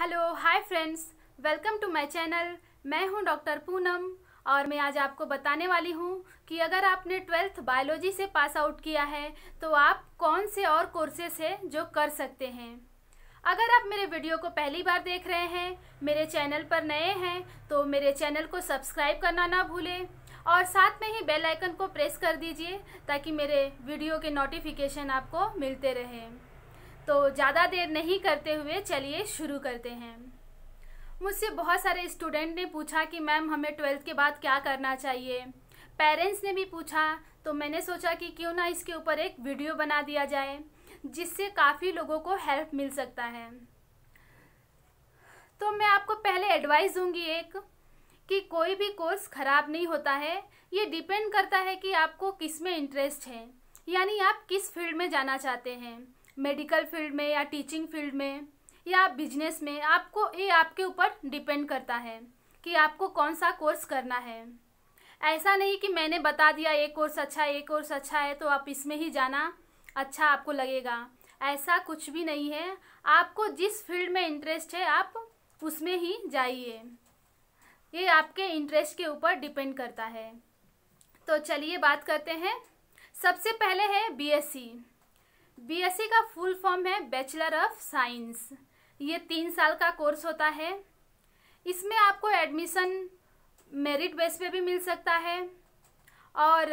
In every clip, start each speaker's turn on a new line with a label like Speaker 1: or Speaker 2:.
Speaker 1: hello hi friends welcome to my channel मैं हूं doctor Poonam और मैं आज आपको बताने वाली हूं कि अगर आपने ट्वेल्थ बायोलॉजी से पास आउट किया है तो आप कौन से और कोर्सेस है जो कर सकते हैं अगर आप मेरे वीडियो को पहली बार देख रहे हैं मेरे चैनल पर नए हैं तो मेरे चैनल को सब्सक्राइब करना ना भूलें और साथ में ही बेल आइकन को प्रेस कर दीजिए ताकि मेरे वीडियो के नोटिफिकेशन आपको मिलते रहें तो ज़्यादा देर नहीं करते हुए चलिए शुरू करते हैं मुझसे बहुत सारे स्टूडेंट ने पूछा कि मैम हमें ट्वेल्थ के बाद क्या करना चाहिए पेरेंट्स ने भी पूछा तो मैंने सोचा कि क्यों ना इसके ऊपर एक वीडियो बना दिया जाए जिससे काफ़ी लोगों को हेल्प मिल सकता है तो मैं आपको पहले एडवाइस दूंगी एक कि कोई भी कोर्स ख़राब नहीं होता है ये डिपेंड करता है कि आपको किस में इंटरेस्ट है यानी आप किस फील्ड में जाना चाहते हैं मेडिकल फील्ड में या टीचिंग फील्ड में या बिजनेस में आपको ये आपके ऊपर डिपेंड करता है कि आपको कौन सा कोर्स करना है ऐसा नहीं कि मैंने बता दिया ये कोर्स अच्छा है ये कोर्स अच्छा है तो आप इसमें ही जाना अच्छा आपको लगेगा ऐसा कुछ भी नहीं है आपको जिस फील्ड में इंटरेस्ट है आप उसमें ही जाइए ये आपके इंटरेस्ट के ऊपर डिपेंड करता है तो चलिए बात करते हैं सबसे पहले है बीएससी बीएससी e का फुल फॉर्म है बैचलर ऑफ साइंस ये तीन साल का कोर्स होता है इसमें आपको एडमिशन मेरिट बेस पे भी मिल सकता है और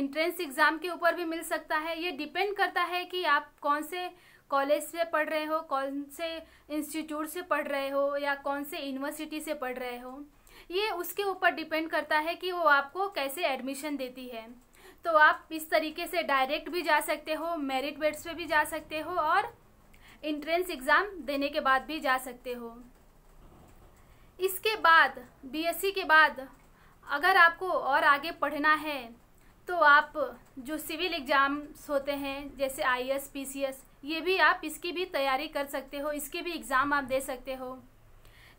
Speaker 1: एंट्रेंस एग्ज़ाम के ऊपर भी मिल सकता है ये डिपेंड करता है कि आप कौन से कॉलेज से पढ़ रहे हो कौन से इंस्टीट्यूट से पढ़ रहे हो या कौन से यूनिवर्सिटी से पढ़ रहे हो ये उसके ऊपर डिपेंड करता है कि वो आपको कैसे एडमिशन देती है तो आप इस तरीके से डायरेक्ट भी जा सकते हो मेरिट बेट्स पे भी जा सकते हो और इंट्रेंस एग्ज़ाम देने के बाद भी जा सकते हो इसके बाद बीएससी के बाद अगर आपको और आगे पढ़ना है तो आप जो सिविल एग्ज़ाम्स होते हैं जैसे I S P C S ये भी आप इसकी भी तैयारी कर सकते हो इसके भी एग्ज़ाम आप दे सकते हो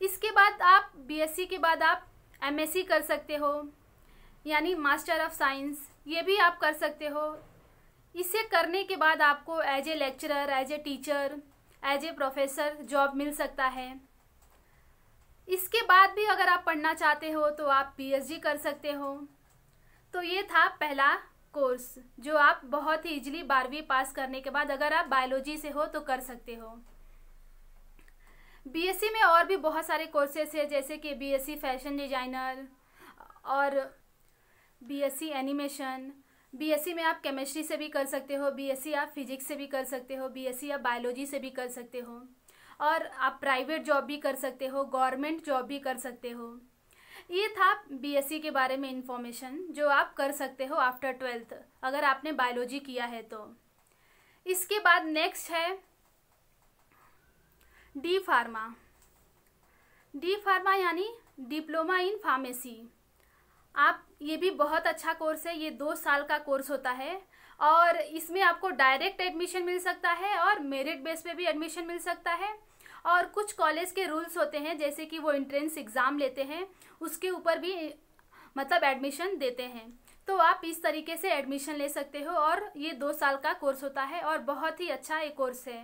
Speaker 1: इसके बाद आप बीएससी के बाद आप एमएससी कर सकते हो यानी मास्टर ऑफ साइंस ये भी आप कर सकते हो इसे करने के बाद आपको as a lecturer as a teacher as a professor job मिल सकता है इसके बाद भी अगर आप पढ़ना चाहते हो तो आप पीएचडी कर सकते हो तो ये था पहला कोर्स जो आप बहुत ही इजीली बारहवीं पास करने के बाद अगर आप बायोलॉजी से हो तो कर सकते हो बीएससी में और भी बहुत सारे कोर्सेस है जैसे कि बीएससी फैशन डिजाइनर और बीएससी एनिमेशन बीएससी में आप केमिस्ट्री से भी कर सकते हो बीएससी आप फिजिक्स से भी कर सकते हो बीएससी आप बायोलॉजी से भी कर सकते हो और आप प्राइवेट जॉब भी कर सकते हो गवर्नमेंट जॉब भी कर सकते हो ये था बीएससी के बारे में इन्फॉर्मेशन जो आप कर सकते हो आफ्टर ट्वेल्थ अगर आपने बायोलॉजी किया है तो इसके बाद नेक्स्ट है डी फार्मा डी फार्मा यानी डिप्लोमा इन फार्मेसी आप ये भी बहुत अच्छा कोर्स है ये दो साल का कोर्स होता है और इसमें आपको डायरेक्ट एडमिशन मिल सकता है और मेरिट बेस पे भी एडमिशन मिल सकता है और कुछ कॉलेज के रूल्स होते हैं जैसे कि वो एंट्रेंस एग्ज़ाम लेते हैं उसके ऊपर भी मतलब एडमिशन देते हैं तो आप इस तरीके से एडमिशन ले सकते हो और ये दो साल का कोर्स होता है और बहुत ही अच्छा ये कोर्स है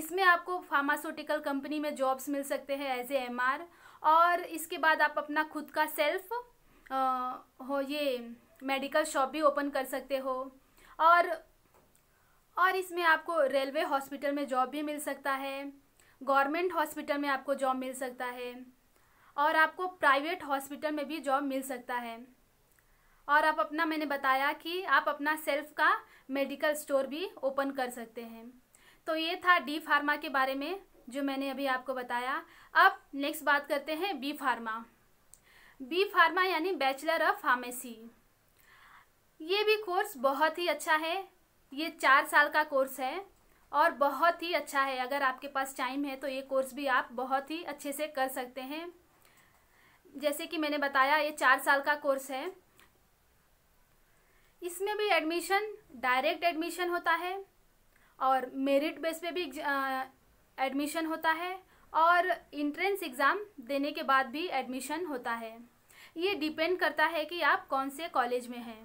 Speaker 1: इसमें आपको फार्मास्यूटिकल कंपनी में जॉब्स मिल सकते हैं एज ए एम और इसके बाद आप अपना खुद का सेल्फ़ हो ये मेडिकल शॉप भी ओपन कर सकते हो और और इसमें आपको रेलवे हॉस्पिटल में जॉब भी मिल सकता है गवर्नमेंट हॉस्पिटल में आपको जॉब मिल सकता है और आपको प्राइवेट हॉस्पिटल में भी जॉब मिल सकता है और आप अपना मैंने बताया कि आप अपना सेल्फ का मेडिकल स्टोर भी ओपन कर सकते हैं तो ये था डी फार्मा के बारे में जो मैंने अभी आपको बताया अब नेक्स्ट बात करते हैं बी फार्मा बी फार्मा यानी बैचलर ऑफ फार्मेसी ये भी कोर्स बहुत ही अच्छा है ये चार साल का कोर्स है और बहुत ही अच्छा है अगर आपके पास टाइम है तो ये कोर्स भी आप बहुत ही अच्छे से कर सकते हैं जैसे कि मैंने बताया ये चार साल का कोर्स है इसमें भी एडमिशन डायरेक्ट एडमिशन होता है और मेरिट बेस पे भी एडमिशन होता है और इंट्रेंस एग्ज़ाम देने के बाद भी एडमिशन होता है ये डिपेंड करता है कि आप कौन से कॉलेज में हैं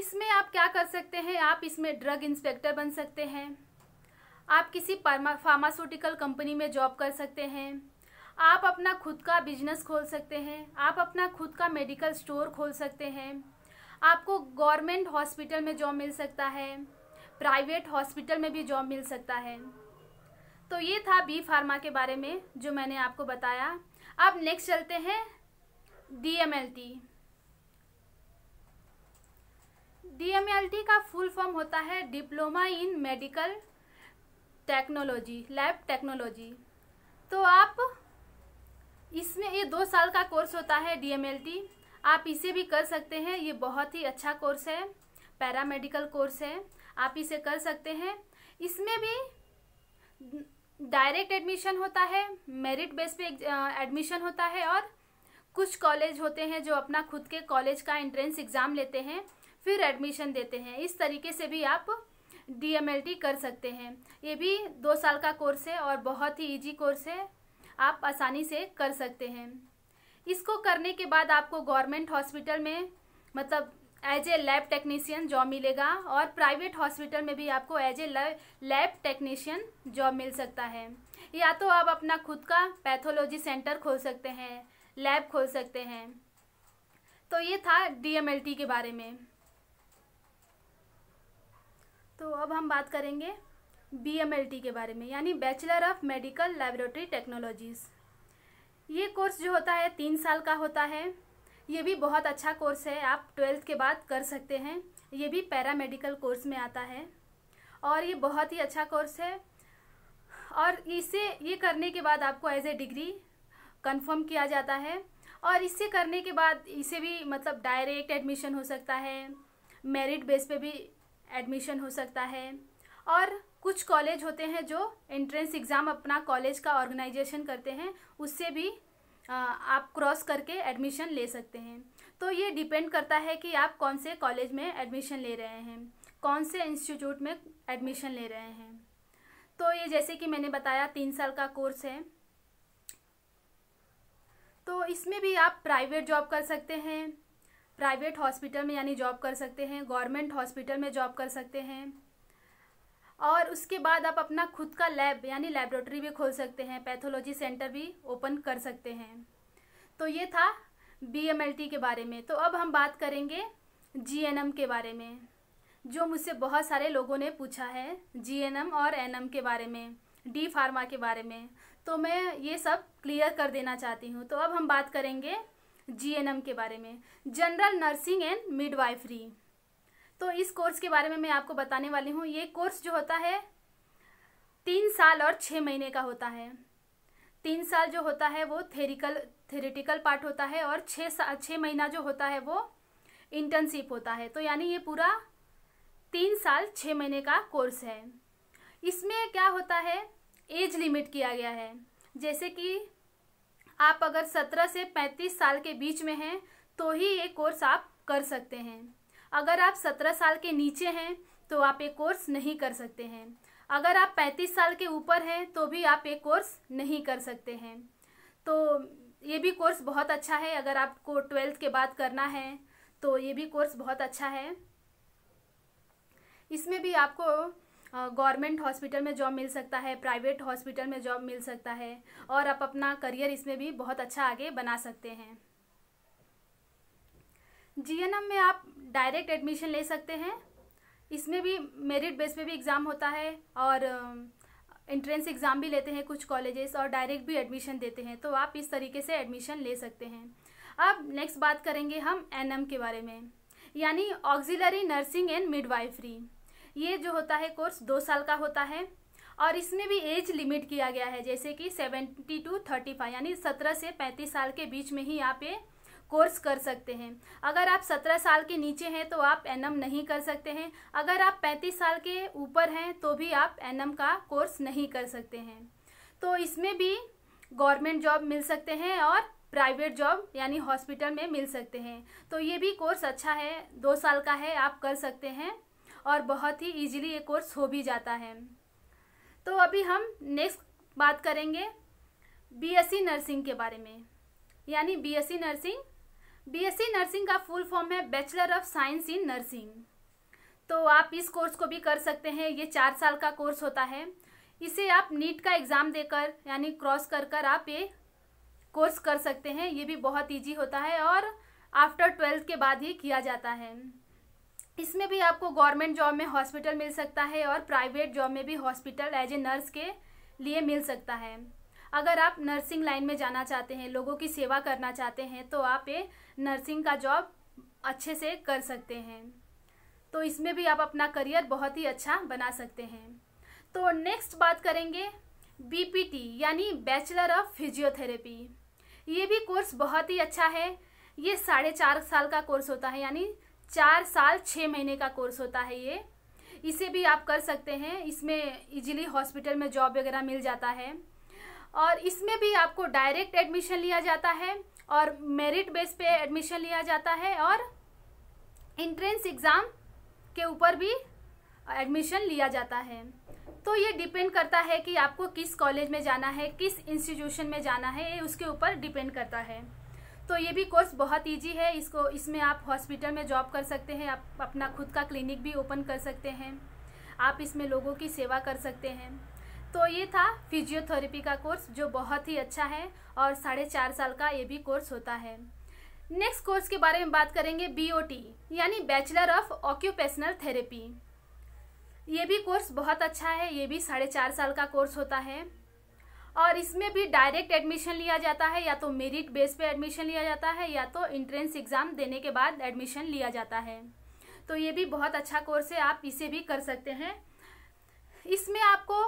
Speaker 1: इसमें आप क्या कर सकते हैं आप इसमें ड्रग इंस्पेक्टर बन सकते हैं आप किसी फार्मास्यूटिकल कंपनी में जॉब कर सकते हैं आप अपना खुद का बिजनेस खोल सकते हैं आप अपना खुद का मेडिकल स्टोर खोल सकते हैं आपको गवर्नमेंट हॉस्पिटल में जॉब मिल सकता है प्राइवेट हॉस्पिटल में भी जॉब मिल सकता है तो ये था बी फार्मा के बारे में जो मैंने आपको बताया अब नेक्स्ट चलते हैं D M L T D M L T का फुल फॉर्म होता है diploma in medical technology lab technology तो आप इसमें ये दो साल का कोर्स होता है डी एम एल टी आप इसे भी कर सकते हैं ये बहुत ही अच्छा कोर्स है पैरामेडिकल कोर्स है आप इसे कर सकते हैं इसमें भी डायरेक्ट एडमिशन होता है मेरिट बेस पे एडमिशन होता है और कुछ कॉलेज होते हैं जो अपना खुद के कॉलेज का एंट्रेंस एग्ज़ाम लेते हैं फिर एडमिशन देते हैं इस तरीके से भी आप डी कर सकते हैं ये भी दो साल का कोर्स है और बहुत ही ईजी कोर्स है आप आसानी से कर सकते हैं इसको करने के बाद आपको गवर्नमेंट हॉस्पिटल में मतलब as a lab technician job मिलेगा और प्राइवेट हॉस्पिटल में भी आपको as a lab technician job मिल सकता है या तो आप अपना खुद का पैथोलॉजी सेंटर खोल सकते हैं लैब खोल सकते हैं तो ये था डीएमएलटी के बारे में तो अब हम बात करेंगे बीएमएलटी के बारे में यानी bachelor of medical laboratory technologies ये कोर्स जो होता है तीन साल का होता है ये भी बहुत अच्छा कोर्स है आप ट्वेल्थ के बाद कर सकते हैं ये भी पैरा मेडिकल कोर्स में आता है और ये बहुत ही अच्छा कोर्स है और इसे ये करने के बाद आपको एज ए डिग्री कंफर्म किया जाता है और इससे करने के बाद इसे भी मतलब डायरेक्ट एडमिशन हो सकता है मेरिट बेस पे भी एडमिशन हो सकता है और कुछ कॉलेज होते हैं जो एंट्रेंस एग्ज़ाम अपना कॉलेज का ऑर्गेनाइजेशन करते हैं उससे भी आप क्रॉस करके एडमिशन ले सकते हैं तो ये डिपेंड करता है कि आप कौन से कॉलेज में एडमिशन ले रहे हैं कौन से इंस्टीट्यूट में एडमिशन ले रहे हैं तो ये जैसे कि मैंने बताया तीन साल का कोर्स है तो इसमें भी आप प्राइवेट जॉब कर सकते हैं प्राइवेट हॉस्पिटल में यानी जॉब कर सकते हैं गवर्नमेंट हॉस्पिटल में जॉब कर सकते हैं और उसके बाद आप अपना खुद का लैब यानी लेबोरेटरी भी खोल सकते हैं पैथोलॉजी सेंटर भी ओपन कर सकते हैं तो ये था बी के बारे में तो अब हम बात करेंगे जी के बारे में जो मुझसे बहुत सारे लोगों ने पूछा है जी और एन के बारे में डी फार्मा के बारे में तो मैं ये सब क्लियर कर देना चाहती हूँ तो अब हम बात करेंगे जी के बारे में जनरल नर्सिंग एंड मिडवाइफरी तो इस कोर्स के बारे में मैं आपको बताने वाली हूँ ये कोर्स जो होता है तीन साल और छः महीने का होता है तीन साल जो होता है वो थेरिकल थेरेटिकल पार्ट होता है और छः सा छः महीना जो होता है वो इंटर्नशिप होता है तो यानी ये पूरा तीन साल छः महीने का कोर्स है इसमें क्या होता है एज लिमिट किया गया है जैसे कि आप अगर सत्रह से पैंतीस साल के बीच में हैं तो ही ये कोर्स आप कर सकते हैं अगर आप सत्रह साल के नीचे हैं तो आप ये कोर्स नहीं कर सकते हैं अगर आप पैंतीस साल के ऊपर हैं तो भी आप ये कोर्स नहीं कर सकते हैं तो ये भी कोर्स बहुत अच्छा है अगर आपको ट्वेल्थ के बाद करना है तो ये भी कोर्स बहुत अच्छा है इसमें भी आपको गवर्नमेंट हॉस्पिटल में जॉब मिल सकता है प्राइवेट हॉस्पिटल में जॉब मिल सकता है और आप अपना करियर इसमें भी बहुत अच्छा आगे बना सकते हैं जीएनएम में आप डायरेक्ट एडमिशन ले सकते हैं इसमें भी मेरिट बेस पे भी एग्ज़ाम होता है और एंट्रेंस एग्ज़ाम भी लेते हैं कुछ कॉलेजेस और डायरेक्ट भी एडमिशन देते हैं तो आप इस तरीके से एडमिशन ले सकते हैं अब नेक्स्ट बात करेंगे हम एनएम के बारे में यानी ऑक्जिलरी नर्सिंग एंड मिडवाइफरी ये जो होता है कोर्स दो साल का होता है और इसमें भी एज लिमिट किया गया है जैसे कि सेवेंटी टू थर्टी फाइव यानी सत्रह से पैंतीस साल के बीच में ही आप ये कोर्स कर सकते हैं अगर आप सत्रह साल के नीचे हैं तो आप एन नहीं कर सकते हैं अगर आप पैंतीस साल के ऊपर हैं तो भी आप एन का कोर्स नहीं कर सकते हैं तो इसमें भी गवर्नमेंट जॉब मिल सकते हैं और प्राइवेट जॉब यानी हॉस्पिटल में मिल सकते हैं तो ये भी कोर्स अच्छा है दो साल का है आप कर सकते हैं और बहुत ही इजीली ये कोर्स हो भी जाता है तो अभी हम नेक्स्ट बात करेंगे बीएससी नर्सिंग के बारे में यानी बीएससी नर्सिंग बीएससी नर्सिंग का फुल फॉर्म है bachelor of science in nursing तो आप इस कोर्स को भी कर सकते हैं ये चार साल का कोर्स होता है इसे आप नीट का एग्ज़ाम देकर यानी क्रॉस कर कर आप ये कोर्स कर सकते हैं ये भी बहुत ईजी होता है और आफ्टर ट्वेल्थ के बाद ही किया जाता है इसमें भी आपको गवर्नमेंट जॉब में हॉस्पिटल मिल सकता है और प्राइवेट जॉब में भी हॉस्पिटल एज ए नर्स के लिए मिल सकता है अगर आप नर्सिंग लाइन में जाना चाहते हैं लोगों की सेवा करना चाहते हैं तो आप ये नर्सिंग का जॉब अच्छे से कर सकते हैं तो इसमें भी आप अपना करियर बहुत ही अच्छा बना सकते हैं तो नेक्स्ट बात करेंगे बी यानी बैचलर ऑफ फिजियोथेरेपी ये भी कोर्स बहुत ही अच्छा है ये साढ़े चार साल का कोर्स होता है यानी चार साल छः महीने का कोर्स होता है ये इसे भी आप कर सकते हैं इसमें इजीली हॉस्पिटल में जॉब वगैरह मिल जाता है और इसमें भी आपको डायरेक्ट एडमिशन लिया जाता है और मेरिट बेस पे एडमिशन लिया जाता है और इंट्रेंस एग्ज़ाम के ऊपर भी एडमिशन लिया जाता है तो ये डिपेंड करता है कि आपको किस कॉलेज में जाना है किस इंस्टीट्यूशन में जाना है ये उसके ऊपर डिपेंड करता है तो ये भी कोर्स बहुत इजी है इसको इसमें आप हॉस्पिटल में जॉब कर सकते हैं आप अपना खुद का क्लिनिक भी ओपन कर सकते हैं आप इसमें लोगों की सेवा कर सकते हैं तो ये था फिजियोथेरेपी का कोर्स जो बहुत ही अच्छा है और साढ़े चार साल का ये भी कोर्स होता है नेक्स्ट कोर्स के बारे में बात करेंगे बी यानी बैचलर ऑफ ऑक्यूपेशनल थेरेपी ये भी कोर्स बहुत अच्छा है ये भी साढ़े चार साल का कोर्स होता है और इसमें भी डायरेक्ट एडमिशन लिया जाता है या तो मेरिट बेस पे एडमिशन लिया जाता है या तो इंट्रेंस एग्ज़ाम देने के बाद एडमिशन लिया जाता है तो ये भी बहुत अच्छा कोर्स है आप इसे भी कर सकते हैं इसमें आपको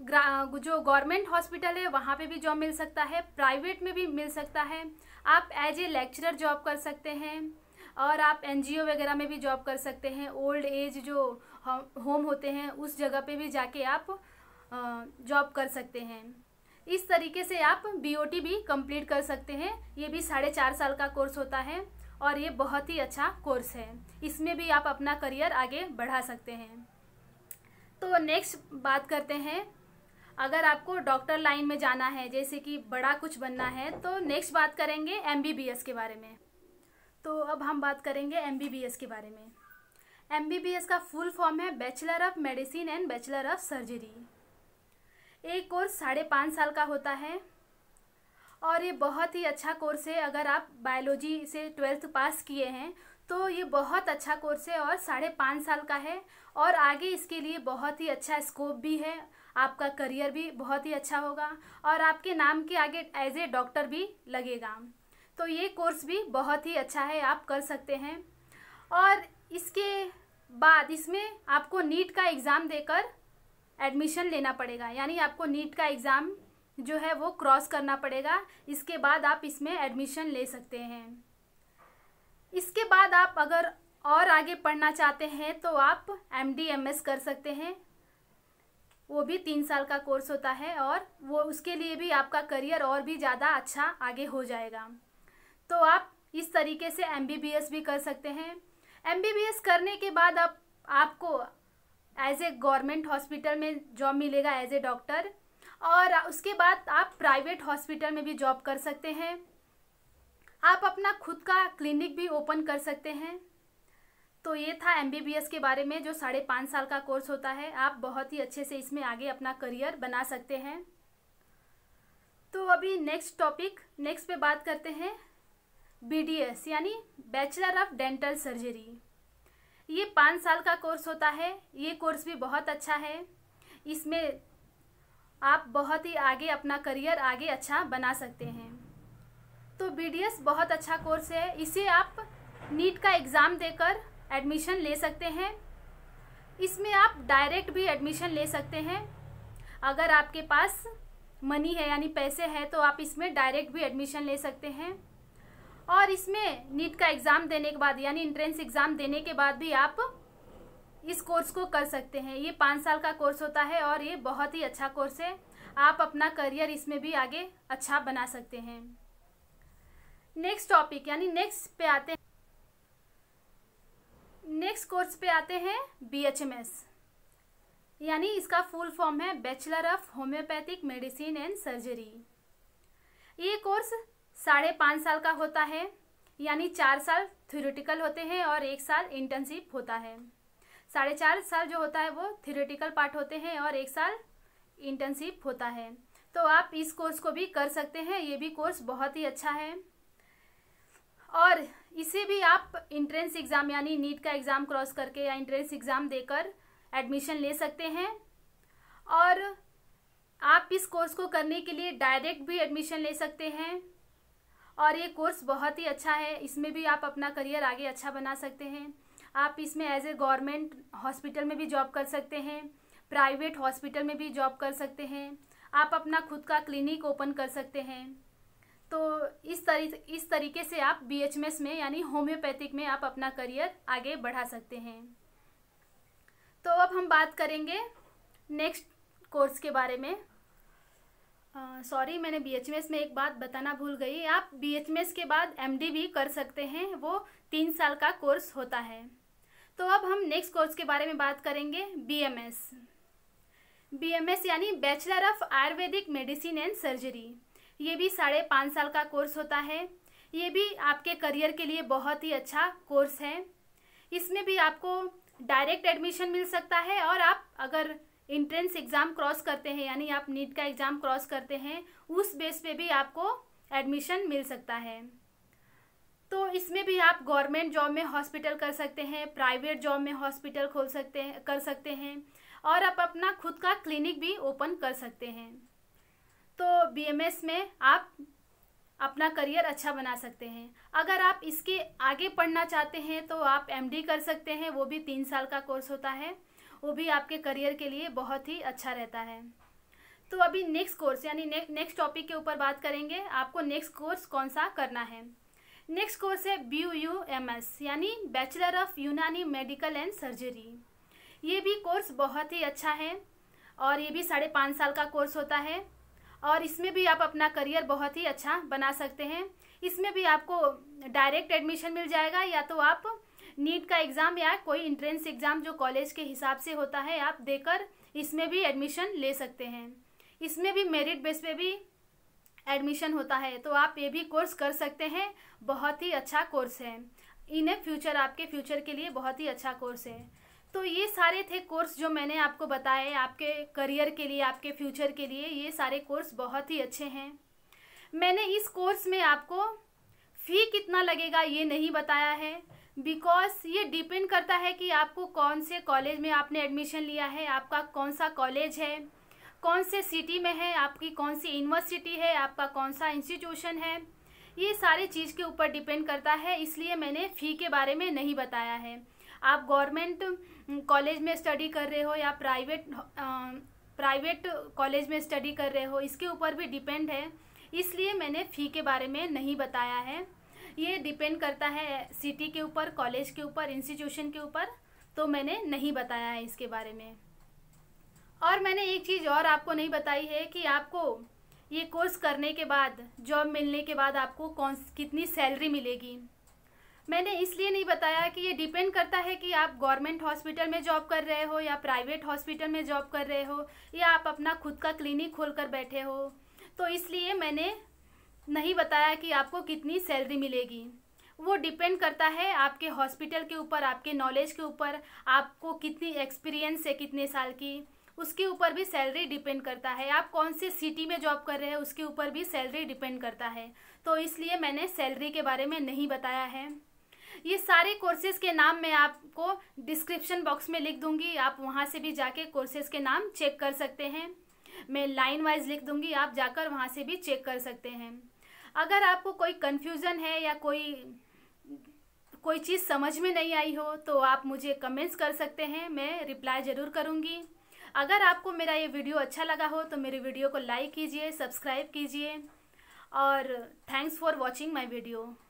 Speaker 1: जो गवर्नमेंट हॉस्पिटल है वहाँ पे भी जॉब मिल सकता है प्राइवेट में भी मिल सकता है आप एज ए लेक्चरर जॉब कर सकते हैं और आप एनजीओ वगैरह में भी जॉब कर सकते हैं ओल्ड एज जो होम होते हैं उस जगह पे भी जाके आप जॉब कर सकते हैं इस तरीके से आप बीओटी भी कंप्लीट कर सकते हैं ये भी साढ़े चार साल का कोर्स होता है और ये बहुत ही अच्छा कोर्स है इसमें भी आप अपना करियर आगे बढ़ा सकते हैं तो नेक्स्ट बात करते हैं अगर आपको डॉक्टर लाइन में जाना है जैसे कि बड़ा कुछ बनना है तो नेक्स्ट बात करेंगे एम के बारे में तो अब हम बात करेंगे एम के बारे में एम का फुल फॉर्म है bachelor of medicine and bachelor of surgery एक कोर्स साढ़े पाँच साल का होता है और ये बहुत ही अच्छा कोर्स है अगर आप बायोलॉजी से ट्वेल्थ पास किए हैं तो ये बहुत अच्छा कोर्स है और साढ़े पाँच साल का है और आगे इसके लिए बहुत ही अच्छा स्कोप भी है आपका करियर भी बहुत ही अच्छा होगा और आपके नाम के आगे एज ए डॉक्टर भी लगेगा तो ये कोर्स भी बहुत ही अच्छा है आप कर सकते हैं और इसके बाद इसमें आपको नीट का एग्ज़ाम देकर एडमिशन लेना पड़ेगा यानी आपको नीट का एग्ज़ाम जो है वो क्रॉस करना पड़ेगा इसके बाद आप इसमें एडमिशन ले सकते हैं इसके बाद आप अगर और आगे पढ़ना चाहते हैं तो आप एम डी एम एस कर सकते हैं वो भी तीन साल का कोर्स होता है और वो उसके लिए भी आपका करियर और भी ज़्यादा अच्छा आगे हो जाएगा तो आप इस तरीके से एम बी बी एस भी कर सकते हैं एम बी बी एस करने के बाद आप आपको एज ए गवर्नमेंट हॉस्पिटल में जॉब मिलेगा एज ए डॉक्टर और उसके बाद आप प्राइवेट हॉस्पिटल में भी जॉब कर सकते हैं आप अपना खुद का क्लिनिक भी ओपन कर सकते हैं तो ये था एम के बारे में जो साढ़े पाँच साल का कोर्स होता है आप बहुत ही अच्छे से इसमें आगे अपना करियर बना सकते हैं तो अभी नेक्स्ट टॉपिक नेक्स्ट पे बात करते हैं बी यानी बैचलर ऑफ डेंटल सर्जरी ये पाँच साल का कोर्स होता है ये कोर्स भी बहुत अच्छा है इसमें आप बहुत ही आगे अपना करियर आगे अच्छा बना सकते हैं दोस्तों बी बहुत अच्छा कोर्स है इसे आप नीट का एग्ज़ाम देकर एडमिशन ले सकते हैं इसमें आप डायरेक्ट भी एडमिशन ले सकते हैं अगर आपके पास मनी है यानी पैसे हैं तो आप इसमें डायरेक्ट भी एडमिशन ले सकते हैं और इसमें नीट का एग्ज़ाम देने के बाद यानी इंट्रेंस एग्ज़ाम देने के बाद भी आप इस कोर्स को कर सकते हैं ये पाँच साल का कोर्स होता है और ये बहुत ही अच्छा कोर्स है आप अपना करियर इसमें भी आगे अच्छा बना सकते हैं नेक्स्ट टॉपिक यानी नेक्स्ट पे आते हैं नेक्स्ट कोर्स पे आते हैं बी एच एम एस यानी इसका फुल फॉर्म है bachelor of homeopathic medicine and surgery ये कोर्स साढ़े पाँच साल का होता है यानी चार साल थ्योरेटिकल होते हैं और एक साल इंटर्नशिप होता है साढ़े चार साल जो होता है वो थ्योरेटिकल पार्ट होते हैं और एक साल इंटर्नशिप होता है तो आप इस कोर्स को भी कर सकते हैं ये भी कोर्स बहुत ही अच्छा है और इसे भी आप इंट्रेंस एग्ज़ाम यानी नीट का एग्ज़ाम क्रॉस करके या इंट्रेंस एग्ज़ाम देकर एडमिशन ले सकते हैं और आप इस कोर्स को करने के लिए डायरेक्ट भी एडमिशन ले सकते हैं और ये कोर्स बहुत ही अच्छा है इसमें भी आप अपना करियर आगे अच्छा बना सकते हैं आप इसमें एज ए गवर्नमेंट हॉस्पिटल में भी जॉब कर सकते हैं प्राइवेट हॉस्पिटल में भी जॉब कर सकते हैं आप अपना खुद का क्लिनिक ओपन कर सकते हैं तो इस तरी इस तरीके से आप बी में यानी होम्योपैथिक में आप अपना करियर आगे बढ़ा सकते हैं तो अब हम बात करेंगे नेक्स्ट कोर्स के बारे में सॉरी मैंने बी में एक बात बताना भूल गई आप बी के बाद एम भी कर सकते हैं वो तीन साल का कोर्स होता है तो अब हम नेक्स्ट कोर्स के बारे में बात करेंगे B M S B M S यानी bachelor of ayurvedic medicine and surgery ये भी साढ़े पाँच साल का कोर्स होता है ये भी आपके करियर के लिए बहुत ही अच्छा कोर्स है इसमें भी आपको डायरेक्ट एडमिशन मिल सकता है और आप अगर इंट्रेंस एग्ज़ाम क्रॉस करते हैं यानी आप नीट का एग्ज़ाम क्रॉस करते हैं उस बेस पे भी आपको एडमिशन मिल सकता है तो इसमें भी आप गवर्नमेंट जॉब में हॉस्पिटल कर सकते हैं प्राइवेट जॉब में हॉस्पिटल खोल सकते हैं कर सकते हैं और आप अपना खुद का क्लिनिक भी ओपन कर सकते हैं तो बी में आप अपना करियर अच्छा बना सकते हैं अगर आप इसके आगे पढ़ना चाहते हैं तो आप एम कर सकते हैं वो भी तीन साल का कोर्स होता है वो भी आपके करियर के लिए बहुत ही अच्छा रहता है तो अभी नेक्स्ट कोर्स यानी नेक्स्ट टॉपिक के ऊपर बात करेंगे आपको नेक्स्ट कोर्स कौन सा करना है नेक्स्ट कोर्स है बी यू एम एस यानी bachelor of Unani medical and surgery ये भी कोर्स बहुत ही अच्छा है और ये भी साढ़े पाँच साल का कोर्स होता है और इसमें भी आप अपना करियर बहुत ही अच्छा बना सकते हैं इसमें भी आपको डायरेक्ट एडमिशन मिल जाएगा या तो आप नीट का एग्ज़ाम या कोई इंट्रेंस एग्ज़ाम जो कॉलेज के हिसाब से होता है आप देकर इसमें भी एडमिशन ले सकते हैं इसमें भी मेरिट बेस पे भी एडमिशन होता है तो आप ये भी कोर्स कर सकते हैं बहुत ही अच्छा कोर्स है इन फ्यूचर आपके फ्यूचर के लिए बहुत ही अच्छा कोर्स है तो ये सारे थे कोर्स जो मैंने आपको बताए आपके करियर के लिए आपके फ्यूचर के लिए ये सारे कोर्स बहुत ही अच्छे हैं मैंने इस कोर्स में आपको फ़ी कितना लगेगा ये नहीं बताया है बिकॉज ये डिपेंड करता है कि आपको कौन से कॉलेज में आपने एडमिशन लिया है आपका कौन सा कॉलेज है कौन से सिटी में है आपकी कौन सी यूनिवर्सिटी है आपका कौन सा इंस्टीट्यूशन है ये सारी चीज़ के ऊपर डिपेंड करता है इसलिए मैंने फ़ी के बारे में नहीं बताया है आप गवर्नमेंट कॉलेज में स्टडी कर रहे हो या प्राइवेट प्राइवेट कॉलेज में स्टडी कर रहे हो इसके ऊपर भी डिपेंड है इसलिए मैंने फ़ी के बारे में नहीं बताया है ये डिपेंड करता है सिटी के ऊपर कॉलेज के ऊपर इंस्टीट्यूशन के ऊपर तो मैंने नहीं बताया है इसके बारे में और मैंने एक चीज़ और आपको नहीं बताई है कि आपको ये कोर्स करने के बाद जॉब मिलने के बाद आपको कौन कितनी सैलरी मिलेगी मैंने इसलिए नहीं बताया कि ये डिपेंड करता है कि आप गवर्नमेंट हॉस्पिटल में जॉब कर रहे हो या प्राइवेट हॉस्पिटल में जॉब कर रहे हो या आप अपना खुद का क्लिनिक खोल कर बैठे हो तो इसलिए मैंने नहीं बताया कि आपको कितनी सैलरी मिलेगी वो डिपेंड करता है आपके हॉस्पिटल के ऊपर आपके नॉलेज के ऊपर आपको कितनी एक्सपीरियंस है कितने साल की उसके ऊपर भी सैलरी डिपेंड करता है आप कौन से सिटी में जॉब कर रहे हैं उसके ऊपर भी सैलरी डिपेंड करता है तो इसलिए मैंने सैलरी के बारे में नहीं बताया है ये सारे कोर्सेज के नाम मैं आपको डिस्क्रिप्शन बॉक्स में लिख दूंगी आप वहाँ से भी जाके कोर्सेज के नाम चेक कर सकते हैं मैं लाइन वाइज लिख दूंगी आप जाकर वहाँ से भी चेक कर सकते हैं अगर आपको कोई कन्फ्यूज़न है या कोई कोई चीज़ समझ में नहीं आई हो तो आप मुझे कमेंट्स कर सकते हैं मैं रिप्लाई ज़रूर करूँगी अगर आपको मेरा ये वीडियो अच्छा लगा हो तो मेरे वीडियो को लाइक कीजिए सब्सक्राइब कीजिए और thanks for watching my video